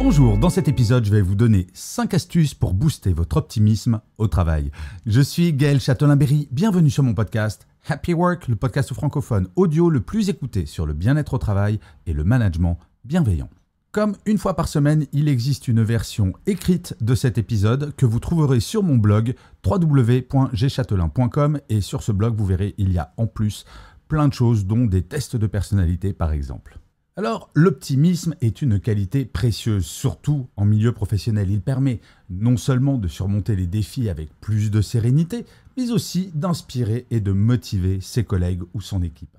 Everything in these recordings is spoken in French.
Bonjour, dans cet épisode, je vais vous donner 5 astuces pour booster votre optimisme au travail. Je suis Gaël Châtelain-Berry, bienvenue sur mon podcast Happy Work, le podcast francophone audio le plus écouté sur le bien-être au travail et le management bienveillant. Comme une fois par semaine, il existe une version écrite de cet épisode que vous trouverez sur mon blog www.gchatelain.com et sur ce blog, vous verrez, il y a en plus plein de choses dont des tests de personnalité par exemple. Alors, l'optimisme est une qualité précieuse, surtout en milieu professionnel. Il permet non seulement de surmonter les défis avec plus de sérénité, mais aussi d'inspirer et de motiver ses collègues ou son équipe.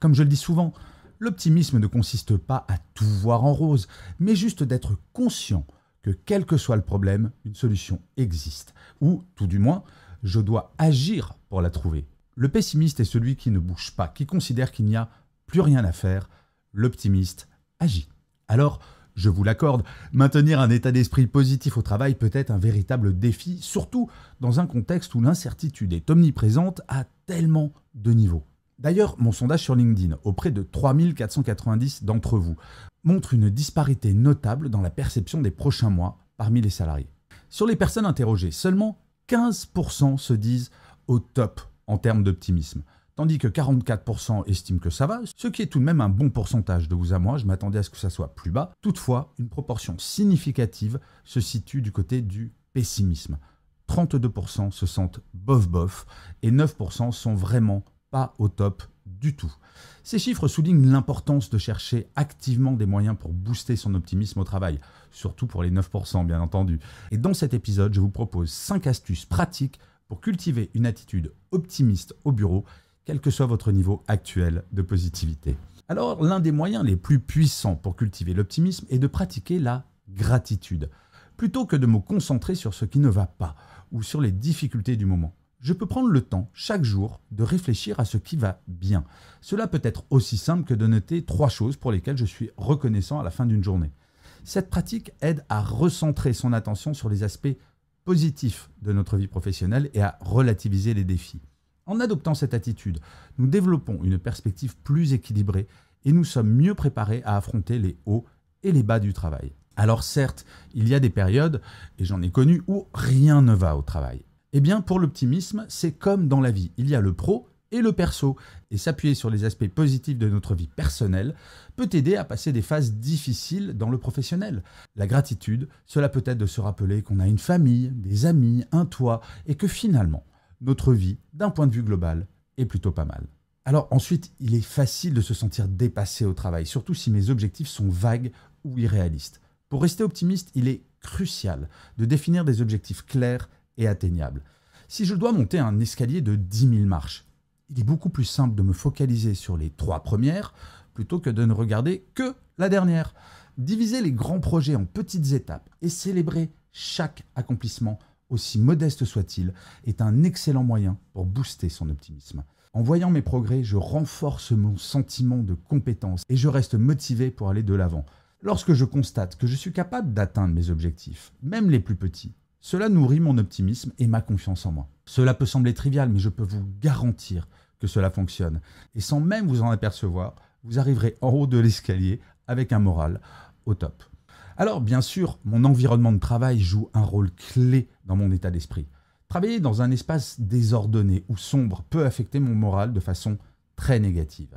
Comme je le dis souvent, l'optimisme ne consiste pas à tout voir en rose, mais juste d'être conscient que quel que soit le problème, une solution existe, ou tout du moins, je dois agir pour la trouver. Le pessimiste est celui qui ne bouge pas, qui considère qu'il n'y a plus rien à faire, l'optimiste agit. Alors, je vous l'accorde, maintenir un état d'esprit positif au travail peut être un véritable défi, surtout dans un contexte où l'incertitude est omniprésente à tellement de niveaux. D'ailleurs, mon sondage sur LinkedIn auprès de 3490 d'entre vous montre une disparité notable dans la perception des prochains mois parmi les salariés. Sur les personnes interrogées, seulement 15% se disent au top en termes d'optimisme tandis que 44% estiment que ça va, ce qui est tout de même un bon pourcentage de vous à moi, je m'attendais à ce que ça soit plus bas. Toutefois, une proportion significative se situe du côté du pessimisme. 32% se sentent bof-bof et 9% sont vraiment pas au top du tout. Ces chiffres soulignent l'importance de chercher activement des moyens pour booster son optimisme au travail, surtout pour les 9% bien entendu. Et dans cet épisode, je vous propose 5 astuces pratiques pour cultiver une attitude optimiste au bureau quel que soit votre niveau actuel de positivité. Alors, l'un des moyens les plus puissants pour cultiver l'optimisme est de pratiquer la gratitude. Plutôt que de me concentrer sur ce qui ne va pas ou sur les difficultés du moment, je peux prendre le temps chaque jour de réfléchir à ce qui va bien. Cela peut être aussi simple que de noter trois choses pour lesquelles je suis reconnaissant à la fin d'une journée. Cette pratique aide à recentrer son attention sur les aspects positifs de notre vie professionnelle et à relativiser les défis. En adoptant cette attitude, nous développons une perspective plus équilibrée et nous sommes mieux préparés à affronter les hauts et les bas du travail. Alors certes, il y a des périodes, et j'en ai connu, où rien ne va au travail. Eh bien, pour l'optimisme, c'est comme dans la vie, il y a le pro et le perso, et s'appuyer sur les aspects positifs de notre vie personnelle peut aider à passer des phases difficiles dans le professionnel. La gratitude, cela peut être de se rappeler qu'on a une famille, des amis, un toit, et que finalement, notre vie, d'un point de vue global, est plutôt pas mal. Alors ensuite, il est facile de se sentir dépassé au travail, surtout si mes objectifs sont vagues ou irréalistes. Pour rester optimiste, il est crucial de définir des objectifs clairs et atteignables. Si je dois monter un escalier de 10 000 marches, il est beaucoup plus simple de me focaliser sur les trois premières plutôt que de ne regarder que la dernière. Diviser les grands projets en petites étapes et célébrer chaque accomplissement aussi modeste soit-il, est un excellent moyen pour booster son optimisme. En voyant mes progrès, je renforce mon sentiment de compétence et je reste motivé pour aller de l'avant. Lorsque je constate que je suis capable d'atteindre mes objectifs, même les plus petits, cela nourrit mon optimisme et ma confiance en moi. Cela peut sembler trivial, mais je peux vous garantir que cela fonctionne. Et sans même vous en apercevoir, vous arriverez en haut de l'escalier avec un moral au top. Alors bien sûr, mon environnement de travail joue un rôle clé dans mon état d'esprit. Travailler dans un espace désordonné ou sombre peut affecter mon moral de façon très négative.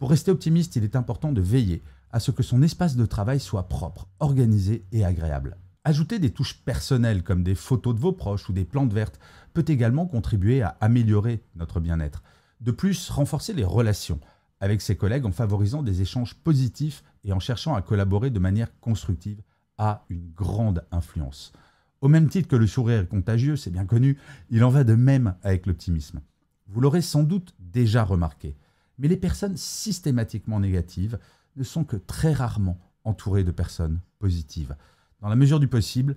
Pour rester optimiste, il est important de veiller à ce que son espace de travail soit propre, organisé et agréable. Ajouter des touches personnelles comme des photos de vos proches ou des plantes vertes peut également contribuer à améliorer notre bien-être. De plus, renforcer les relations avec ses collègues en favorisant des échanges positifs et en cherchant à collaborer de manière constructive a une grande influence. Au même titre que le sourire contagieux, c'est bien connu, il en va de même avec l'optimisme. Vous l'aurez sans doute déjà remarqué, mais les personnes systématiquement négatives ne sont que très rarement entourées de personnes positives. Dans la mesure du possible,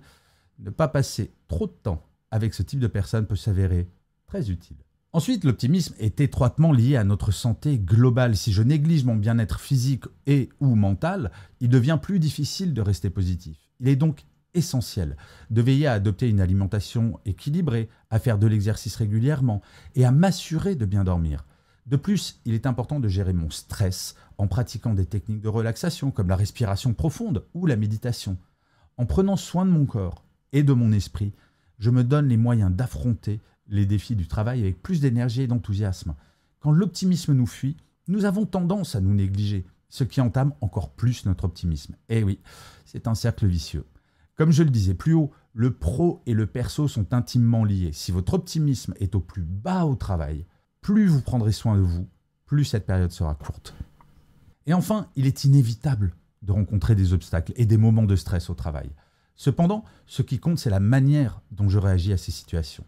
ne pas passer trop de temps avec ce type de personnes peut s'avérer très utile. Ensuite, l'optimisme est étroitement lié à notre santé globale. Si je néglige mon bien-être physique et ou mental, il devient plus difficile de rester positif. Il est donc essentiel de veiller à adopter une alimentation équilibrée, à faire de l'exercice régulièrement et à m'assurer de bien dormir. De plus, il est important de gérer mon stress en pratiquant des techniques de relaxation comme la respiration profonde ou la méditation. En prenant soin de mon corps et de mon esprit, je me donne les moyens d'affronter les défis du travail avec plus d'énergie et d'enthousiasme. Quand l'optimisme nous fuit, nous avons tendance à nous négliger, ce qui entame encore plus notre optimisme. Eh oui, c'est un cercle vicieux. Comme je le disais plus haut, le pro et le perso sont intimement liés. Si votre optimisme est au plus bas au travail, plus vous prendrez soin de vous, plus cette période sera courte. Et enfin, il est inévitable de rencontrer des obstacles et des moments de stress au travail. Cependant, ce qui compte, c'est la manière dont je réagis à ces situations.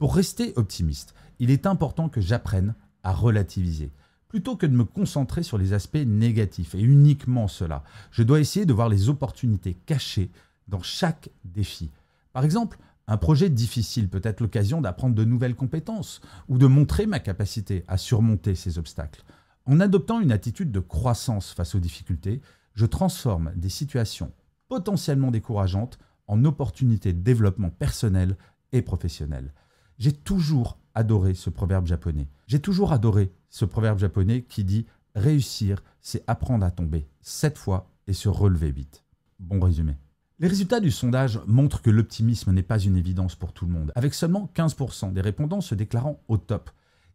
Pour rester optimiste, il est important que j'apprenne à relativiser. Plutôt que de me concentrer sur les aspects négatifs et uniquement cela, je dois essayer de voir les opportunités cachées dans chaque défi. Par exemple, un projet difficile peut être l'occasion d'apprendre de nouvelles compétences ou de montrer ma capacité à surmonter ces obstacles. En adoptant une attitude de croissance face aux difficultés, je transforme des situations potentiellement décourageantes en opportunités de développement personnel et professionnel. J'ai toujours adoré ce proverbe japonais. J'ai toujours adoré ce proverbe japonais qui dit réussir, c'est apprendre à tomber sept fois et se relever vite. Bon résumé. Les résultats du sondage montrent que l'optimisme n'est pas une évidence pour tout le monde, avec seulement 15% des répondants se déclarant au top.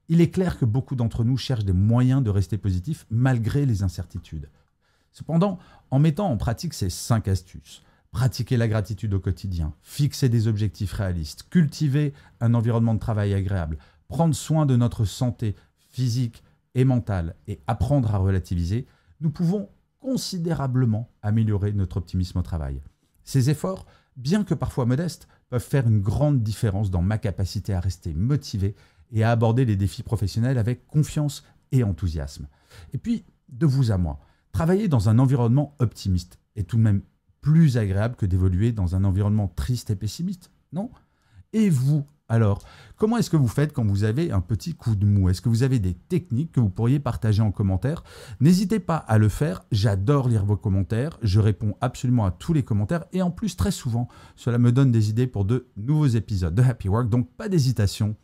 Il est clair que beaucoup d'entre nous cherchent des moyens de rester positifs malgré les incertitudes. Cependant, en mettant en pratique ces cinq astuces, Pratiquer la gratitude au quotidien, fixer des objectifs réalistes, cultiver un environnement de travail agréable, prendre soin de notre santé physique et mentale et apprendre à relativiser, nous pouvons considérablement améliorer notre optimisme au travail. Ces efforts, bien que parfois modestes, peuvent faire une grande différence dans ma capacité à rester motivé et à aborder les défis professionnels avec confiance et enthousiasme. Et puis, de vous à moi, travailler dans un environnement optimiste est tout de même plus agréable que d'évoluer dans un environnement triste et pessimiste, non Et vous, alors, comment est-ce que vous faites quand vous avez un petit coup de mou Est-ce que vous avez des techniques que vous pourriez partager en commentaire N'hésitez pas à le faire, j'adore lire vos commentaires, je réponds absolument à tous les commentaires et en plus très souvent, cela me donne des idées pour de nouveaux épisodes de Happy Work, donc pas d'hésitation,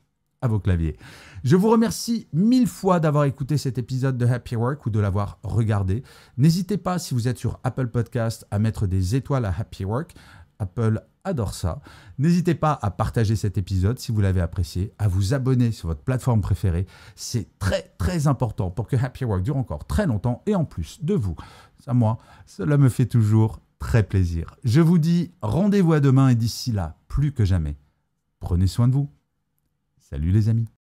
à vos claviers. Je vous remercie mille fois d'avoir écouté cet épisode de Happy Work ou de l'avoir regardé. N'hésitez pas, si vous êtes sur Apple Podcast, à mettre des étoiles à Happy Work. Apple adore ça. N'hésitez pas à partager cet épisode si vous l'avez apprécié, à vous abonner sur votre plateforme préférée. C'est très très important pour que Happy Work dure encore très longtemps et en plus de vous, Ça, moi, cela me fait toujours très plaisir. Je vous dis rendez-vous à demain et d'ici là, plus que jamais, prenez soin de vous. Salut les amis